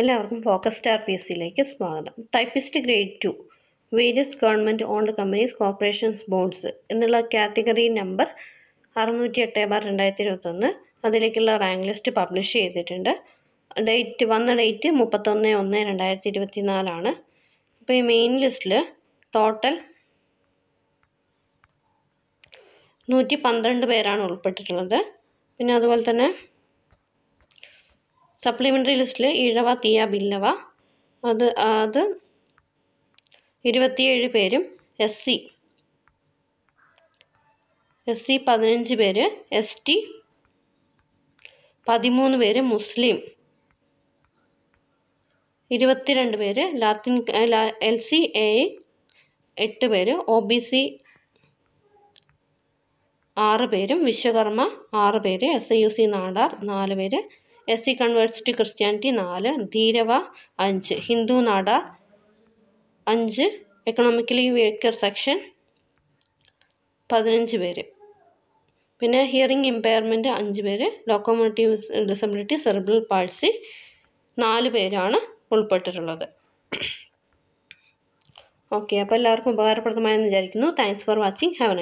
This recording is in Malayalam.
എല്ലാവർക്കും ഫോക്കസ് സ്റ്റാർ പി എസ് സിയിലേക്ക് സ്വാഗതം typist grade two various government owned companies corporations boards എന്നുള്ള കാറ്റഗറി നമ്പർ അറുന്നൂറ്റി എട്ട് ബാർ രണ്ടായിരത്തി ഇരുപത്തൊന്ന് അതിലേക്കുള്ള റാങ്ക് ലിസ്റ്റ് പബ്ലിഷ് ചെയ്തിട്ടുണ്ട് ഡേറ്റ് വന്ന ഡേറ്റ് മുപ്പത്തൊന്ന് ഒന്ന് രണ്ടായിരത്തി ഇരുപത്തി നാലാണ് അപ്പോൾ ഈ മെയിൻ ലിസ്റ്റിൽ ടോട്ടൽ നൂറ്റി പന്ത്രണ്ട് പേരാണ് ഉൾപ്പെട്ടിട്ടുള്ളത് പിന്നെ അതുപോലെ തന്നെ സപ്ലിമെൻ്ററി ലിസ്റ്റിൽ ഇഴവ തീയ ബില്ലവ അത് അത് ഇരുപത്തിയേഴ് പേരും എസ് സി എസ് സി പതിനഞ്ച് പേര് എസ് ടി പതിമൂന്ന് പേര് മുസ്ലിം ഇരുപത്തിരണ്ട് പേര് ലാത്തിൻ എൽ സി എ എട്ട് പേര് ഒ ബി സി ആറ് പേരും വിശ്വകർമ്മ ആറ് പേര് S I U C Nadar നാല് പേര് എസ് സി കൺവേഴ്സിറ്റി ക്രിസ്ത്യാനിറ്റി നാല് ധീരവ അഞ്ച് ഹിന്ദു നാട അഞ്ച് എക്കണോമിക്കലി വീക്കർ സെക്ഷൻ പതിനഞ്ച് പേര് പിന്നെ ഹിയറിംഗ് ഇമ്പയർമെൻറ്റ് അഞ്ച് പേര് ലോക്കോമോട്ടീവ് ഡിസബിലിറ്റി സെറിബ്രൽ പാൾസി നാല് പേരാണ് ഉൾപ്പെട്ടിട്ടുള്ളത് ഓക്കെ അപ്പോൾ എല്ലാവർക്കും ഉപകാരപ്രദമായെന്ന് വിചാരിക്കുന്നു താങ്ക്സ് ഫോർ വാച്ചിങ് ഹാവ്